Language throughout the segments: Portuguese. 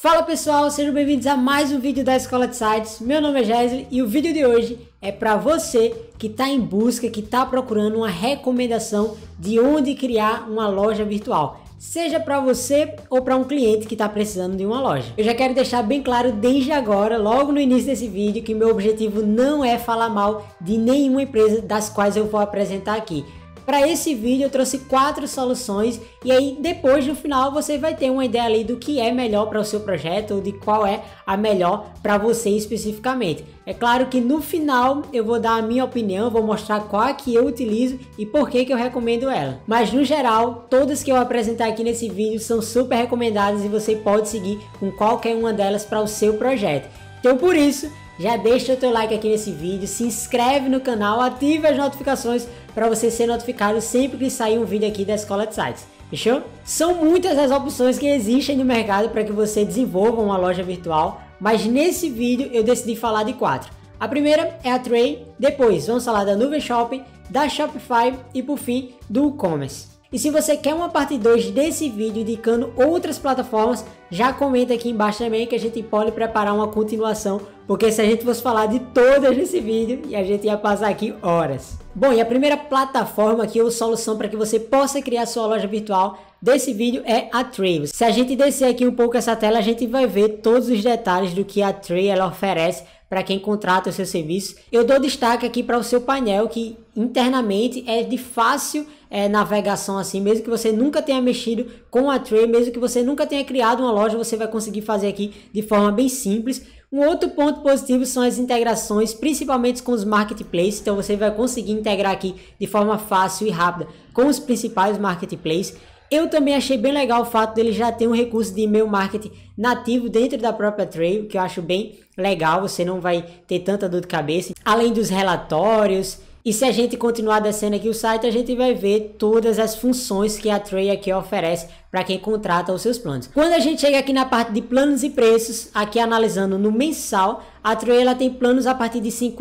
Fala pessoal, sejam bem-vindos a mais um vídeo da Escola de Sites. Meu nome é Gesley e o vídeo de hoje é para você que está em busca, que está procurando uma recomendação de onde criar uma loja virtual. Seja para você ou para um cliente que está precisando de uma loja. Eu já quero deixar bem claro desde agora, logo no início desse vídeo, que meu objetivo não é falar mal de nenhuma empresa das quais eu vou apresentar aqui. Para esse vídeo eu trouxe quatro soluções e aí depois no final você vai ter uma ideia ali do que é melhor para o seu projeto ou de qual é a melhor para você especificamente. É claro que no final eu vou dar a minha opinião, vou mostrar qual é que eu utilizo e por que que eu recomendo ela. Mas no geral, todas que eu apresentar aqui nesse vídeo são super recomendadas e você pode seguir com qualquer uma delas para o seu projeto. Então por isso, já deixa o teu like aqui nesse vídeo, se inscreve no canal, ative as notificações para você ser notificado sempre que sair um vídeo aqui da Escola de Sites. Fechou? São muitas as opções que existem no mercado para que você desenvolva uma loja virtual, mas nesse vídeo eu decidi falar de quatro. A primeira é a Tray, depois vamos falar da Nuvem Shopping, da Shopify e por fim do e-commerce. E se você quer uma parte 2 desse vídeo indicando outras plataformas, já comenta aqui embaixo também que a gente pode preparar uma continuação, porque se a gente fosse falar de todas nesse vídeo, e a gente ia passar aqui horas. Bom, e a primeira plataforma que eu solução para que você possa criar sua loja virtual desse vídeo é a Trails. Se a gente descer aqui um pouco essa tela, a gente vai ver todos os detalhes do que a Tray ela oferece para quem contrata o seu serviço. Eu dou destaque aqui para o seu painel, que internamente é de fácil é, navegação assim, mesmo que você nunca tenha mexido com a Tray, mesmo que você nunca tenha criado uma loja, você vai conseguir fazer aqui de forma bem simples. Um outro ponto positivo são as integrações, principalmente com os marketplaces. Então você vai conseguir integrar aqui de forma fácil e rápida com os principais marketplaces. Eu também achei bem legal o fato dele já ter um recurso de e-mail marketing nativo dentro da própria Trail, que eu acho bem legal, você não vai ter tanta dor de cabeça. Além dos relatórios, e se a gente continuar descendo aqui o site, a gente vai ver todas as funções que a Trail aqui oferece para quem contrata os seus planos. Quando a gente chega aqui na parte de planos e preços, aqui analisando no mensal, a Troy ela tem planos a partir de R$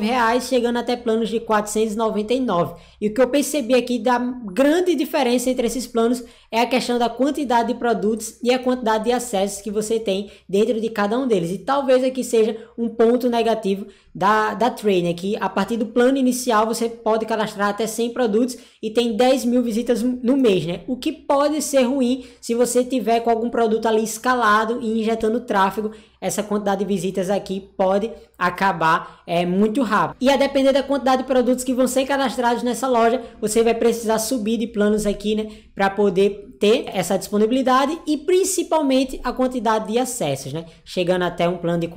reais, chegando até planos de 499. E o que eu percebi aqui da grande diferença entre esses planos é a questão da quantidade de produtos e a quantidade de acessos que você tem dentro de cada um deles. E talvez aqui seja um ponto negativo da, da Trade, né? que a partir do plano inicial você pode cadastrar até 100 produtos e tem 10 mil visitas no mês, né? o que pode ser ser ruim se você tiver com algum produto ali escalado e injetando tráfego. Essa quantidade de visitas aqui pode acabar é, muito rápido. E a depender da quantidade de produtos que vão ser cadastrados nessa loja, você vai precisar subir de planos aqui, né? Para poder ter essa disponibilidade e principalmente a quantidade de acessos, né? Chegando até um plano de R$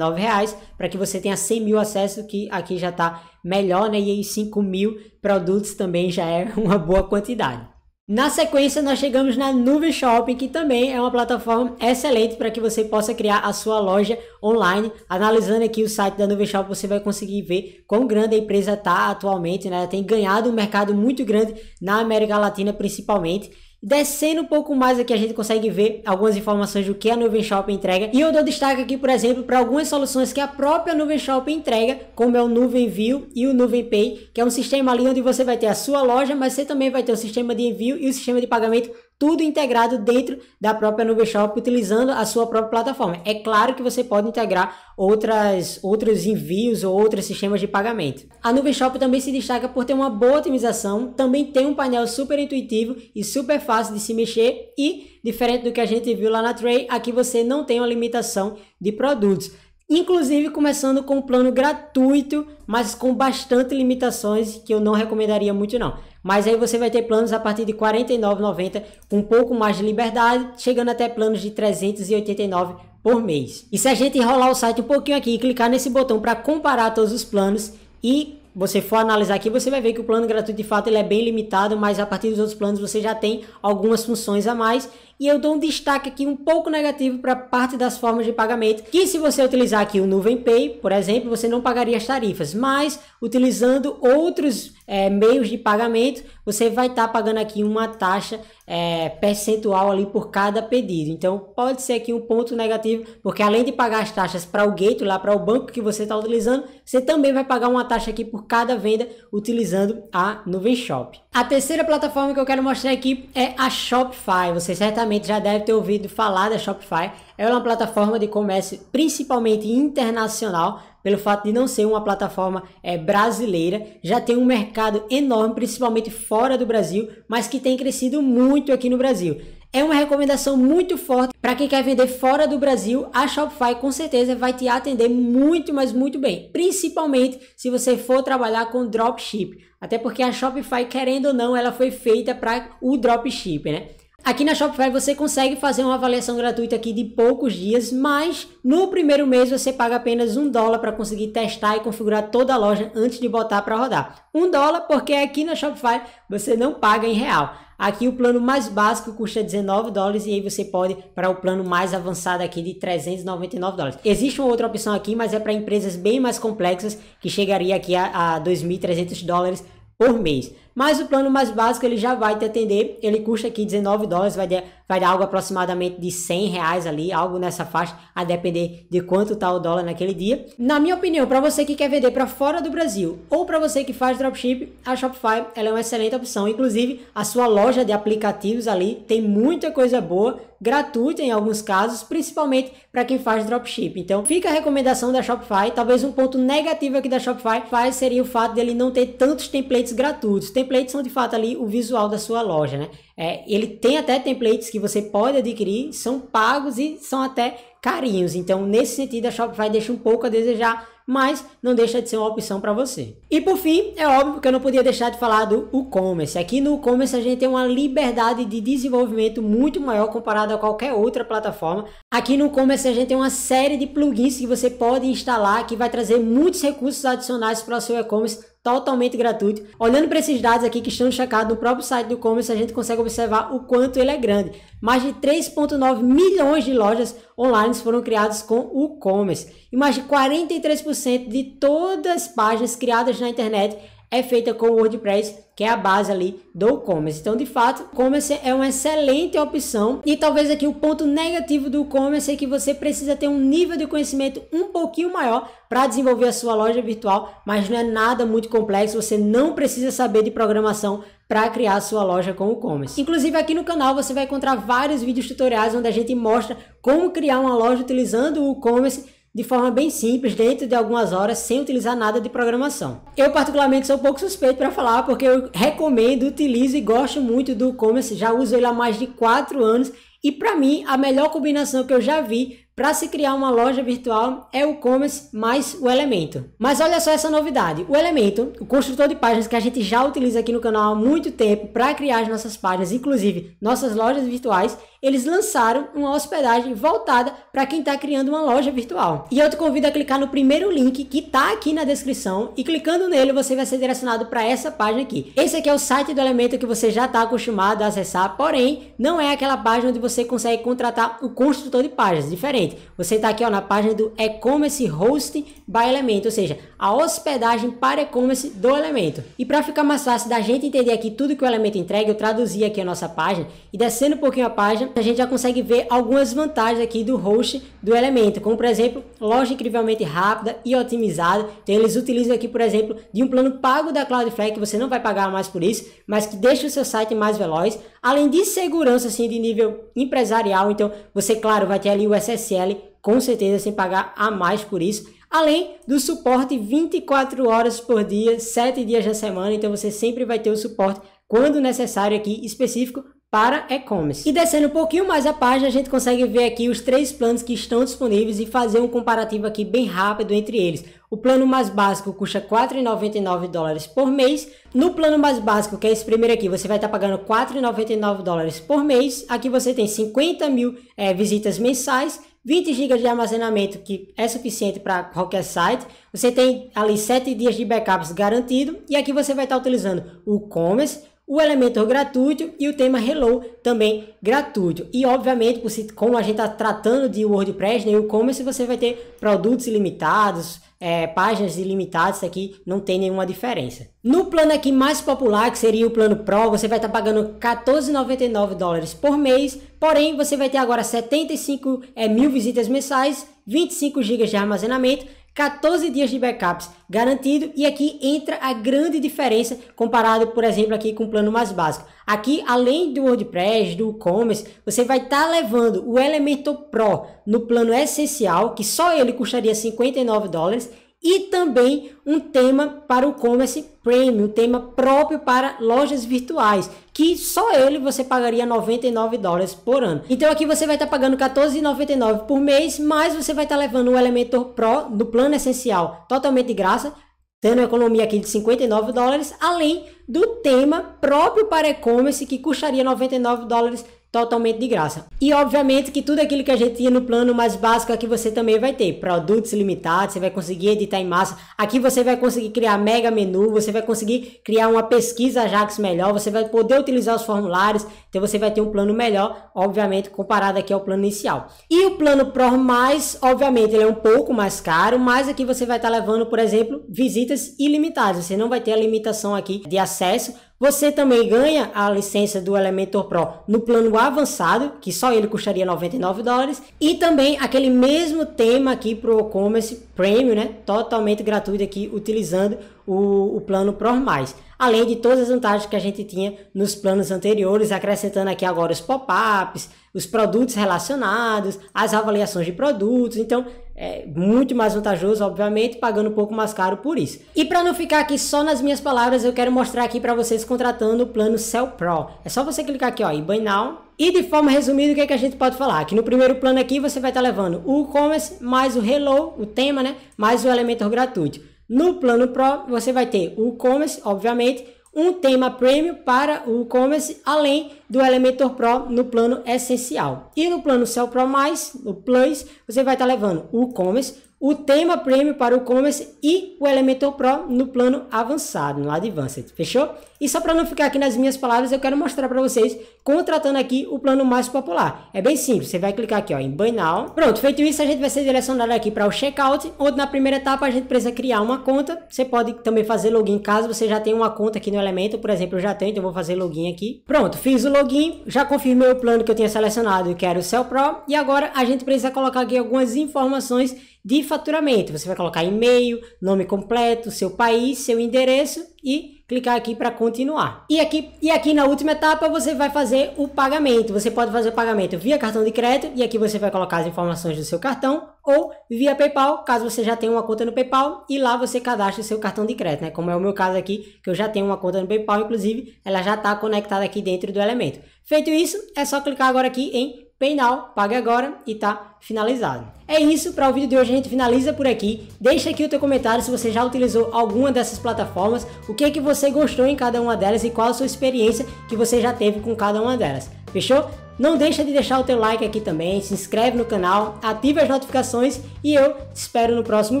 reais para que você tenha 100 mil acessos, que aqui já está melhor, né? E aí 5 mil produtos também já é uma boa quantidade. Na sequência, nós chegamos na Nuvem Shopping, que também é uma plataforma excelente para que você possa criar a sua loja online. Analisando aqui o site da Nuvem Shopping, você vai conseguir ver quão grande a empresa está atualmente. Né? Ela tem ganhado um mercado muito grande na América Latina, principalmente. Descendo um pouco mais aqui, a gente consegue ver algumas informações do que a Nuvem Shop entrega. E eu dou destaque aqui, por exemplo, para algumas soluções que a própria Nuvem Shop entrega, como é o Nuvem View e o Nuvem Pay, que é um sistema ali onde você vai ter a sua loja, mas você também vai ter o sistema de envio e o sistema de pagamento tudo integrado dentro da própria Nube Shop, utilizando a sua própria plataforma. É claro que você pode integrar outras, outros envios ou outros sistemas de pagamento. A Nube Shop também se destaca por ter uma boa otimização, também tem um painel super intuitivo e super fácil de se mexer e, diferente do que a gente viu lá na Tray, aqui você não tem uma limitação de produtos inclusive começando com um plano gratuito, mas com bastante limitações que eu não recomendaria muito não. Mas aí você vai ter planos a partir de R$ 49,90 com um pouco mais de liberdade, chegando até planos de R$ 389 por mês. E se a gente enrolar o site um pouquinho aqui e clicar nesse botão para comparar todos os planos e você for analisar aqui, você vai ver que o plano gratuito de fato ele é bem limitado, mas a partir dos outros planos você já tem algumas funções a mais e eu dou um destaque aqui um pouco negativo para parte das formas de pagamento, que se você utilizar aqui o Nuvem Pay, por exemplo, você não pagaria as tarifas, mas utilizando outros é, meios de pagamento, você vai estar tá pagando aqui uma taxa é, percentual ali por cada pedido. Então pode ser aqui um ponto negativo, porque além de pagar as taxas para o gate, lá para o banco que você está utilizando, você também vai pagar uma taxa aqui por cada venda utilizando a Nuvem Shop. A terceira plataforma que eu quero mostrar aqui é a Shopify. Você certamente certamente já deve ter ouvido falar da Shopify. É uma plataforma de comércio principalmente internacional, pelo fato de não ser uma plataforma é, brasileira, já tem um mercado enorme, principalmente fora do Brasil, mas que tem crescido muito aqui no Brasil. É uma recomendação muito forte para quem quer vender fora do Brasil. A Shopify com certeza vai te atender muito, mas muito bem, principalmente se você for trabalhar com dropship. Até porque a Shopify, querendo ou não, ela foi feita para o dropship, né? Aqui na Shopify você consegue fazer uma avaliação gratuita aqui de poucos dias, mas no primeiro mês você paga apenas um dólar para conseguir testar e configurar toda a loja antes de botar para rodar. Um dólar porque aqui na Shopify você não paga em real. Aqui o plano mais básico custa 19 dólares e aí você pode para o plano mais avançado aqui de 399 dólares. Existe uma outra opção aqui, mas é para empresas bem mais complexas que chegaria aqui a, a 2.300 dólares por mês. Mas o plano mais básico ele já vai te atender. Ele custa aqui 19 dólares, vai, de, vai dar algo aproximadamente de 100 reais ali, algo nessa faixa, a depender de quanto tá o dólar naquele dia. Na minha opinião, para você que quer vender para fora do Brasil ou para você que faz dropship, a Shopify ela é uma excelente opção. Inclusive, a sua loja de aplicativos ali tem muita coisa boa gratuita em alguns casos, principalmente para quem faz dropship. Então, fica a recomendação da Shopify. Talvez um ponto negativo aqui da Shopify seria o fato de ele não ter tantos templates gratuitos. Tem templates são de fato ali o visual da sua loja, né? É, ele tem até templates que você pode adquirir, são pagos e são até carinhos. Então, nesse sentido, a Shopify deixa um pouco a desejar, mas não deixa de ser uma opção para você. E por fim, é óbvio que eu não podia deixar de falar do e-commerce. Aqui no e-commerce a gente tem uma liberdade de desenvolvimento muito maior comparado a qualquer outra plataforma. Aqui no e-commerce a gente tem uma série de plugins que você pode instalar que vai trazer muitos recursos adicionais para o seu e-commerce totalmente gratuito. Olhando para esses dados aqui que estão checados no próprio site do Commerce, a gente consegue observar o quanto ele é grande. Mais de 3,9 milhões de lojas online foram criadas com o Commerce e mais de 43% de todas as páginas criadas na internet é feita com o WordPress, que é a base ali do e-commerce. Então, de fato, e-commerce é uma excelente opção. E talvez aqui o ponto negativo do e-commerce é que você precisa ter um nível de conhecimento um pouquinho maior para desenvolver a sua loja virtual, mas não é nada muito complexo, você não precisa saber de programação para criar sua loja com e-commerce. Inclusive aqui no canal você vai encontrar vários vídeos tutoriais onde a gente mostra como criar uma loja utilizando o e-commerce de forma bem simples, dentro de algumas horas, sem utilizar nada de programação. Eu, particularmente, sou um pouco suspeito para falar, porque eu recomendo, utilizo e gosto muito do e-commerce, já uso ele há mais de 4 anos, e para mim, a melhor combinação que eu já vi para se criar uma loja virtual é o e-commerce mais o elemento. Mas olha só essa novidade. O elemento, o construtor de páginas que a gente já utiliza aqui no canal há muito tempo para criar as nossas páginas, inclusive nossas lojas virtuais, eles lançaram uma hospedagem voltada para quem está criando uma loja virtual. E eu te convido a clicar no primeiro link que está aqui na descrição e clicando nele você vai ser direcionado para essa página aqui. Esse aqui é o site do elemento que você já está acostumado a acessar, porém não é aquela página onde você consegue contratar o construtor de páginas, diferente. Você está aqui ó, na página do e-commerce hosting by Elemento, ou seja, a hospedagem para e-commerce do Elemento. E para ficar mais fácil da gente entender aqui tudo que o Elemento entrega, eu traduzi aqui a nossa página e descendo um pouquinho a página, a gente já consegue ver algumas vantagens aqui do host do Elemento, como por exemplo, loja incrivelmente rápida e otimizada. Então eles utilizam aqui, por exemplo, de um plano pago da Cloudflare que você não vai pagar mais por isso, mas que deixa o seu site mais veloz, além de segurança assim de nível empresarial. Então você, claro, vai ter ali o SSL com certeza sem pagar a mais por isso. Além do suporte 24 horas por dia, 7 dias da semana, então você sempre vai ter o suporte quando necessário aqui específico para e-commerce. E descendo um pouquinho mais a página, a gente consegue ver aqui os três planos que estão disponíveis e fazer um comparativo aqui bem rápido entre eles. O plano mais básico custa 4,99 dólares por mês. No plano mais básico, que é esse primeiro aqui, você vai estar tá pagando 4,99 dólares por mês. Aqui você tem 50 mil é, visitas mensais 20 GB de armazenamento, que é suficiente para qualquer site. Você tem ali 7 dias de backups garantido. E aqui você vai estar tá utilizando o Commerce, o elemento gratuito e o tema Hello também gratuito. E obviamente, como a gente está tratando de WordPress, né, o e-commerce, você vai ter produtos ilimitados, é, páginas ilimitadas, aqui não tem nenhuma diferença. No plano aqui mais popular, que seria o plano Pro, você vai estar tá pagando 14,99 dólares por mês, porém você vai ter agora 75 é, mil visitas mensais, 25 GB de armazenamento, 14 dias de backups garantido e aqui entra a grande diferença comparado, por exemplo, aqui com o plano mais básico. Aqui, além do WordPress, do e-commerce, você vai estar tá levando o Elementor Pro no plano essencial, que só ele custaria 59 dólares, e também um tema para o e-commerce premium, um tema próprio para lojas virtuais, que só ele você pagaria 99 dólares por ano. Então aqui você vai estar tá pagando 14,99 por mês, mas você vai estar tá levando o Elementor Pro do plano essencial totalmente de graça, tendo uma economia aqui de 59 dólares, além do tema próprio para e-commerce que custaria 99 dólares totalmente de graça. E obviamente que tudo aquilo que a gente tinha no plano mais básico aqui você também vai ter. Produtos limitados, você vai conseguir editar em massa. Aqui você vai conseguir criar mega menu, você vai conseguir criar uma pesquisa ajax melhor, você vai poder utilizar os formulários, então você vai ter um plano melhor, obviamente, comparado aqui ao plano inicial. E o plano Pro mais, obviamente, ele é um pouco mais caro, mas aqui você vai estar tá levando, por exemplo, visitas ilimitadas. Você não vai ter a limitação aqui de acesso você também ganha a licença do Elementor Pro no plano avançado, que só ele custaria 99 dólares, e também aquele mesmo tema aqui para o e-commerce premium, né? Totalmente gratuito aqui utilizando o, o plano Pro mais além de todas as vantagens que a gente tinha nos planos anteriores, acrescentando aqui agora os pop-ups, os produtos relacionados, as avaliações de produtos. Então, é muito mais vantajoso, obviamente, pagando um pouco mais caro por isso. E para não ficar aqui só nas minhas palavras, eu quero mostrar aqui para vocês contratando o plano Cell Pro. É só você clicar aqui ó, em Buy Now e de forma resumida, o que, é que a gente pode falar? Que no primeiro plano aqui você vai estar levando o e-commerce, mais o Hello, o tema, né? Mais o Elementor gratuito. No plano Pro, você vai ter o e-commerce, obviamente, um tema premium para o e-commerce, além do Elementor Pro no plano essencial. E no plano Cell Pro+, mais, no Plus, você vai estar levando o e-commerce, o tema premium para o e-commerce e o Elementor Pro no plano avançado, no Advanced, fechou? E só para não ficar aqui nas minhas palavras, eu quero mostrar para vocês contratando aqui o plano mais popular. É bem simples, você vai clicar aqui ó, em Buy Now. Pronto, feito isso, a gente vai ser direcionado aqui para o Checkout, onde na primeira etapa a gente precisa criar uma conta. Você pode também fazer login caso você já tenha uma conta aqui no Elemento, por exemplo, eu já tenho, então vou fazer login aqui. Pronto, fiz o login, já confirmei o plano que eu tinha selecionado, que era o Cell Pro, e agora a gente precisa colocar aqui algumas informações de faturamento. Você vai colocar e-mail, nome completo, seu país, seu endereço e clicar aqui para continuar. E aqui, e aqui na última etapa você vai fazer o pagamento. Você pode fazer o pagamento via cartão de crédito e aqui você vai colocar as informações do seu cartão ou via PayPal, caso você já tenha uma conta no PayPal e lá você cadastra o seu cartão de crédito, né? Como é o meu caso aqui, que eu já tenho uma conta no PayPal, inclusive ela já está conectada aqui dentro do elemento. Feito isso, é só clicar agora aqui em penal, pague agora e tá finalizado. É isso, para o vídeo de hoje a gente finaliza por aqui. Deixa aqui o teu comentário se você já utilizou alguma dessas plataformas, o que é que você gostou em cada uma delas e qual a sua experiência que você já teve com cada uma delas. Fechou? Não deixa de deixar o teu like aqui também, se inscreve no canal, ativa as notificações e eu te espero no próximo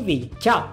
vídeo. Tchau!